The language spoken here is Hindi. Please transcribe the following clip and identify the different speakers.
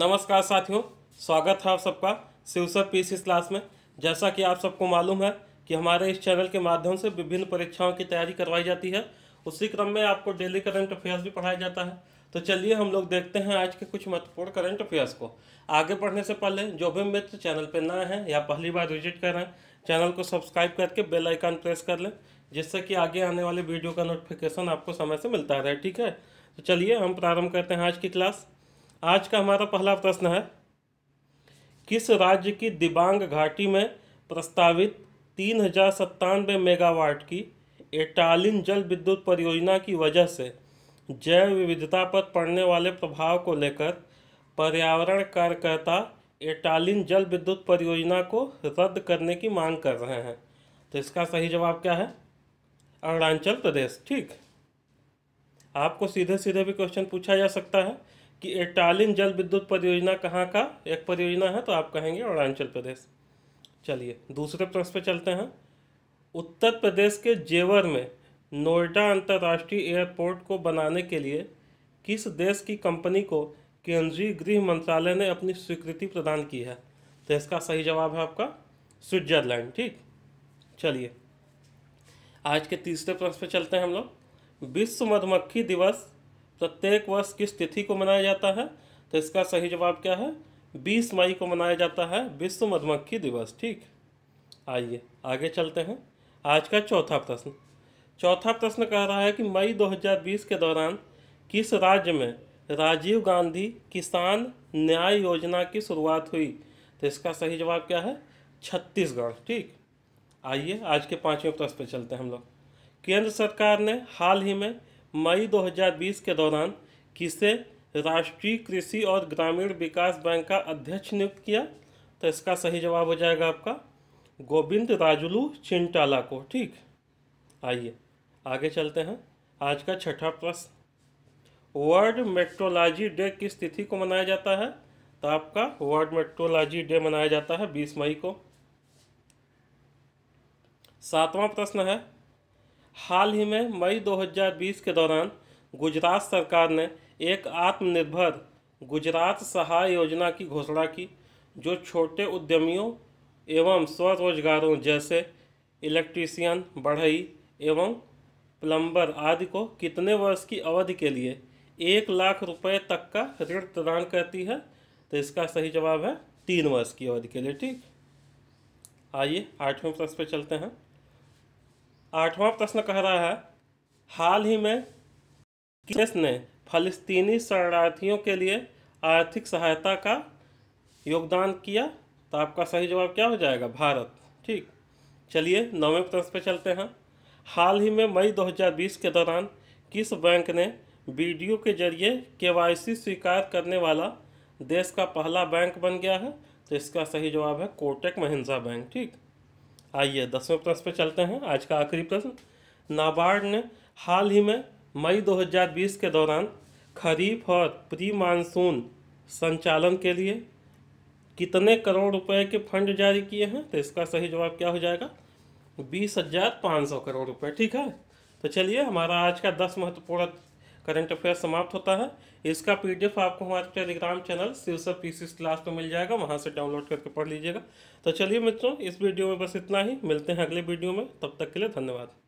Speaker 1: नमस्कार साथियों स्वागत है आप सबका शिवसर पी इस क्लास में जैसा कि आप सबको मालूम है कि हमारे इस चैनल के माध्यम से विभिन्न परीक्षाओं की तैयारी करवाई जाती है उसी क्रम में आपको डेली करंट अफेयर्स भी पढ़ाया जाता है तो चलिए हम लोग देखते हैं आज के कुछ महत्वपूर्ण करंट अफेयर्स को आगे पढ़ने से पहले जो भी मित्र चैनल पर नए हैं या पहली बार विजिट कर रहे हैं चैनल को सब्सक्राइब करके बेल आइकन प्रेस कर लें जिससे कि आगे आने वाले वीडियो का नोटिफिकेशन आपको समय से मिलता रहे ठीक है तो चलिए हम प्रारंभ करते हैं आज की क्लास आज का हमारा पहला प्रश्न है किस राज्य की दिबांग घाटी में प्रस्तावित तीन हजार सत्तानवे मेगावाट की एटालिन जल विद्युत परियोजना की वजह से जैव विविधता पर पड़ने वाले प्रभाव को लेकर पर्यावरण कार्यकर्ता एटालिन जल विद्युत परियोजना को रद्द करने की मांग कर रहे हैं तो इसका सही जवाब क्या है अरुणाचल प्रदेश ठीक आपको सीधे सीधे भी क्वेश्चन पूछा जा सकता है कि टालिन जल विद्युत परियोजना कहाँ का एक परियोजना है तो आप कहेंगे अरुणाचल प्रदेश चलिए दूसरे प्रश्न पर चलते हैं उत्तर प्रदेश के जेवर में नोएडा अंतर्राष्ट्रीय एयरपोर्ट को बनाने के लिए किस देश की कंपनी को केंद्रीय गृह मंत्रालय ने अपनी स्वीकृति प्रदान की है तो इसका सही जवाब है आपका स्विट्जरलैंड ठीक चलिए आज के तीसरे प्रश्न पर चलते हैं हम लोग विश्व मधुमक्खी दिवस प्रत्येक वर्ष किस तिथि को मनाया जाता है तो इसका सही जवाब क्या है बीस मई को मनाया जाता है विश्व मधुमक्खी दिवस ठीक आइए आगे चलते हैं आज का चौथा प्रश्न चौथा प्रश्न कह रहा है कि मई 2020 के दौरान किस राज्य में राजीव गांधी किसान न्याय योजना की शुरुआत हुई तो इसका सही जवाब क्या है छत्तीसगढ़ ठीक आइए आज के पाँचवें प्रश्न पर चलते हैं हम लोग केंद्र सरकार ने हाल ही में मई 2020 के दौरान किसे राष्ट्रीय कृषि और ग्रामीण विकास बैंक का अध्यक्ष नियुक्त किया तो इसका सही जवाब हो जाएगा आपका गोविंद राजुलू चिंटाला को ठीक आइए आगे चलते हैं आज का छठा प्रश्न वर्ल्ड मेट्रोलॉजी डे किस तिथि को मनाया जाता है तो आपका वर्ल्ड मेट्रोलॉजी डे मनाया जाता है बीस मई को सातवां प्रश्न है हाल ही में मई 2020 के दौरान गुजरात सरकार ने एक आत्मनिर्भर गुजरात सहाय योजना की घोषणा की जो छोटे उद्यमियों एवं स्वरोजगारों जैसे इलेक्ट्रीशियन बढ़ई एवं प्लम्बर आदि को कितने वर्ष की अवधि के लिए एक लाख रुपए तक का ऋण प्रदान करती है तो इसका सही जवाब है तीन वर्ष की अवधि के लिए ठीक आइए आठवें प्रश्न पर चलते हैं आठवां प्रश्न कह रहा है हाल ही में किस ने फलस्तीनी शरणार्थियों के लिए आर्थिक सहायता का योगदान किया तो आपका सही जवाब क्या हो जाएगा भारत ठीक चलिए नौवें प्रश्न पे चलते हैं हाल ही में मई 2020 के दौरान किस बैंक ने वीडियो के जरिए केवाईसी स्वीकार करने वाला देश का पहला बैंक बन गया है तो इसका सही जवाब है कोटेक महिंद्रा बैंक ठीक आइए दसवें प्रश्न पर चलते हैं आज का आखिरी प्रश्न नाबार्ड ने हाल ही में मई 2020 के दौरान खरीफ और प्री मानसून संचालन के लिए कितने करोड़ रुपए के फंड जारी किए हैं तो इसका सही जवाब क्या हो जाएगा बीस हजार पाँच सौ करोड़ रुपए ठीक है तो चलिए हमारा आज का दस महत्वपूर्ण करंट अफेयर समाप्त होता है इसका पीडीएफ आपको हमारे Telegram channel Sirsa P class में मिल जाएगा वहाँ से डाउनलोड करके पढ़ लीजिएगा तो चलिए मित्रों इस वीडियो में बस इतना ही मिलते हैं अगले वीडियो में तब तक के लिए धन्यवाद